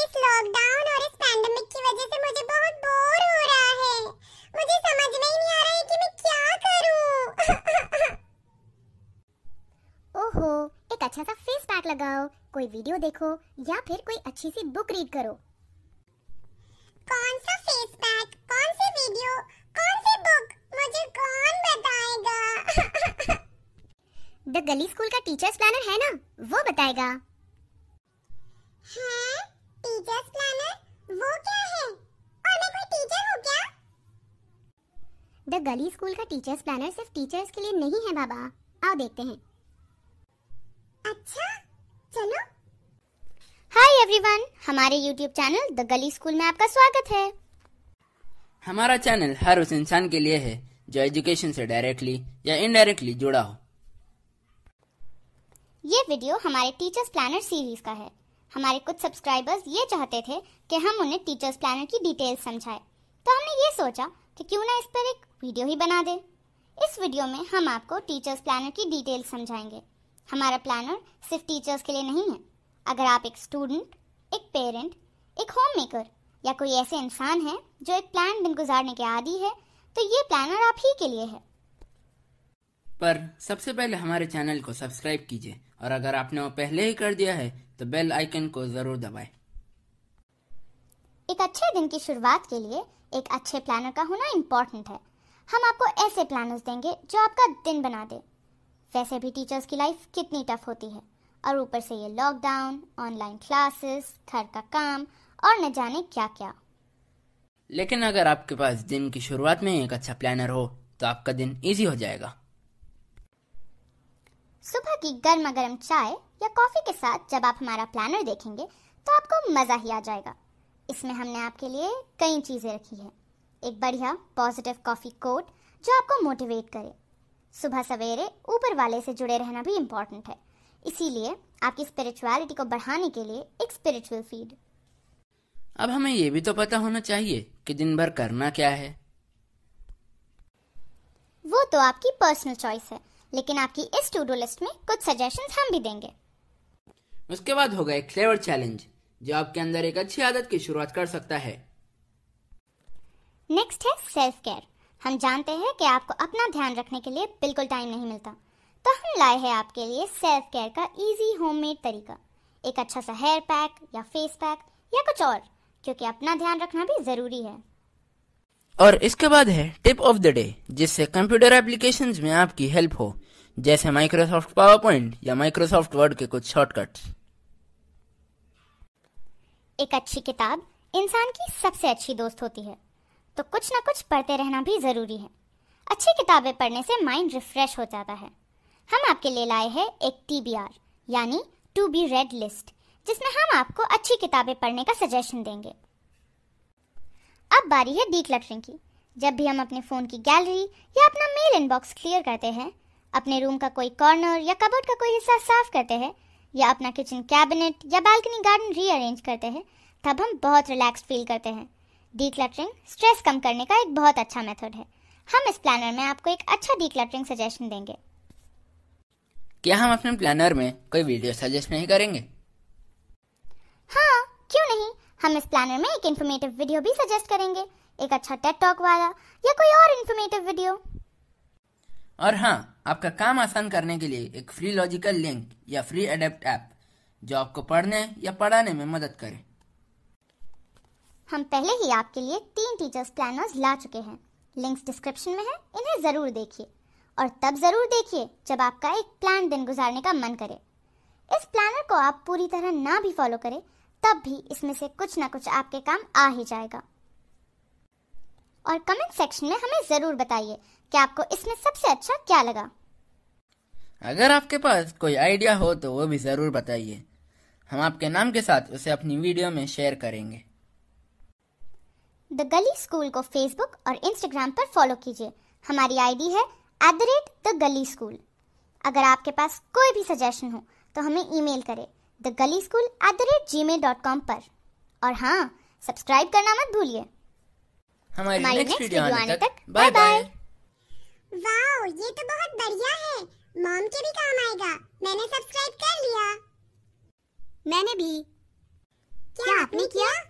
इस लॉकडाउन और इस पैंडमिक की वजह से मुझे बहुत बोर हो रहा है मुझे समझ में ही नहीं आ रहा है कि मैं क्या करूं ओहो एक अच्छा सा फेस पैक लगाओ कोई वीडियो देखो या फिर कोई अच्छी सी बुक रीड करो कौन सा फेस पैक कौन सी वीडियो कौन सी बुक मुझे कौन बताएगा द गली स्कूल का टीचर्स प्लानर है ना वो बताएगा हाँ टीचर्स प्लानर वो क्या है और मैं कोई टीचर हूँ क्या द गली स्कूल का टीचर्स प्लानर सिर्फ टीचर्स के लिए नहीं है बाबा आओ देखते हैं अच्छा चलो हाय एवरीवन हमारे यूट्यूब चैनल द गली स्कूल में आपका स्वागत है हमारा चैनल हर उस इंसान के लिए है जो एजुकेशन से डायरेक्टली या इनडायरेक्टली जुड़ा हो ये वीडियो हमारे टीचर्स प्लानर सीरीज का है हमारे कुछ सब्सक्राइबर्स ये चाहते थे कि हम उन्हें टीचर्स प्लानर की डिटेल्स समझाएं तो हमने ये सोचा कि क्यों ना इस पर एक वीडियो ही बना दें इस वीडियो में हम आपको टीचर्स प्लानर की डिटेल्स समझाएंगे हमारा प्लानर सिर्फ टीचर्स के लिए नहीं है अगर आप एक स्टूडेंट एक पेरेंट एक होम मेकर या कोई ऐसे इंसान हैं जो एक प्लान दिन गुजारने के आदि है तो ये प्लानर आप ही के लिए है पर सबसे पहले हमारे चैनल को सब्सक्राइब कीजिए और अगर आपने वो पहले ही कर दिया है तो बेल आइकन को जरूर दबाएं। एक अच्छे दिन की शुरुआत के लिए एक अच्छे प्लानर का होना इम्पोर्टेंट है हम आपको ऐसे प्लानर्स देंगे जो आपका दिन बना दे वैसे भी टीचर्स की लाइफ कितनी टफ होती है और ऊपर से ये लॉकडाउन ऑनलाइन क्लासेस घर का काम और न जाने क्या क्या लेकिन अगर आपके पास दिन की शुरुआत में एक अच्छा प्लानर हो तो आपका दिन इजी हो जाएगा सुबह की गर्मा गर्म चाय या कॉफ़ी के साथ जब आप हमारा प्लानर देखेंगे तो आपको मज़ा ही आ जाएगा इसमें हमने आपके लिए कई चीज़ें रखी है एक बढ़िया पॉजिटिव कॉफ़ी कोट जो आपको मोटिवेट करे सुबह सवेरे ऊपर वाले से जुड़े रहना भी इम्पॉर्टेंट है इसीलिए आपकी स्पिरिचुअलिटी को बढ़ाने के लिए एक स्पिरिचुअल फीड अब हमें ये भी तो पता होना चाहिए कि दिन भर करना क्या है वो तो आपकी पर्सनल चॉइस है लेकिन आपकी इस टू डू लिस्ट में कुछ सजेशन हम भी देंगे उसके बाद होगा एक क्लेवर चैलेंज जो आपके अंदर एक अच्छी आदत की शुरुआत कर सकता है नेक्स्ट है सेल्फ केयर हम जानते हैं कि आपको अपना ध्यान रखने के लिए बिल्कुल टाइम नहीं मिलता तो हम लाए हैं आपके लिए सेल्फ केयर का इजी होममेड तरीका एक अच्छा सा हेयर पैक या फेस पैक या कुछ और क्योंकि अपना ध्यान रखना भी ज़रूरी है और इसके बाद है टिप ऑफ द डे जिससे कंप्यूटर एप्लीकेशन में आपकी हेल्प हो जैसे माइक्रोसॉफ्ट पावर पॉइंट या माइक्रोसॉफ्ट वर्ड के कुछ शॉर्टकट एक अच्छी किताब इंसान की सबसे अच्छी दोस्त होती है तो कुछ ना कुछ पढ़ते रहना भी ज़रूरी है अच्छी किताबें पढ़ने से माइंड रिफ्रेश हो जाता है हम आपके लिए लाए हैं एक टी यानी टू बी रेड लिस्ट जिसमें हम आपको अच्छी किताबें पढ़ने का सजेशन देंगे अब बारी है डी क्लटरिंग की जब भी हम अपने फ़ोन की गैलरी या अपना मेल इनबॉक्स क्लियर करते हैं अपने रूम का कोई कॉर्नर या कबर्ड का कोई हिस्सा साफ करते हैं या अपना किचन कैबिनेट या बालकनी गार्डन रीअरेंज करते हैं तब हम बहुत रिलैक्स फील करते हैं डी क्लटरिंग स्ट्रेस कम करने का एक बहुत अच्छा मेथड है हम इस प्लानर में आपको एक अच्छा डी क्लटरिंग सजेशन देंगे क्या हम अपने प्लानर में कोई वीडियो सजेस्ट नहीं करेंगे हाँ हम इस प्लानर में एक इन्फॉर्मेटिव वीडियो भी सजेस्ट करेंगे एक अच्छा टेट टॉक वाला या कोई और इन्फॉर्मेटिव वीडियो और हाँ आपका काम आसान करने के लिए एक फ्री लॉजिकल लिंक या फ्री एडेप्ट ऐप जो आपको पढ़ने या पढ़ाने में मदद करे हम पहले ही आपके लिए तीन टीचर्स प्लानर्स ला चुके हैं लिंक्स डिस्क्रिप्शन में है इन्हें जरूर देखिए और तब जरूर देखिए जब आपका एक प्लान दिन गुजारने का मन करे इस प्लानर को आप पूरी तरह ना भी फॉलो करें तब भी इसमें से कुछ ना कुछ आपके काम आ ही जाएगा और कमेंट सेक्शन में हमें ज़रूर बताइए कि आपको इसमें सबसे अच्छा क्या लगा अगर आपके पास कोई आइडिया हो तो वो भी ज़रूर बताइए हम आपके नाम के साथ उसे अपनी वीडियो में शेयर करेंगे द गली स्कूल को फेसबुक और इंस्टाग्राम पर फॉलो कीजिए हमारी आईडी है एट द रेट द गली स्कूल अगर आपके पास कोई भी सजेशन हो तो हमें ईमेल करें द गली school at the rate Gmail dot com पर और हाँ सब्सक्राइब करना मत भूलिए हमारी, हमारी नेक्स्ट वीडियो आने तक बाय बाय वाओ ये तो बहुत बढ़िया है मॉम के भी काम आएगा मैंने सब्सक्राइब कर लिया मैंने भी क्या, क्या आपने किया?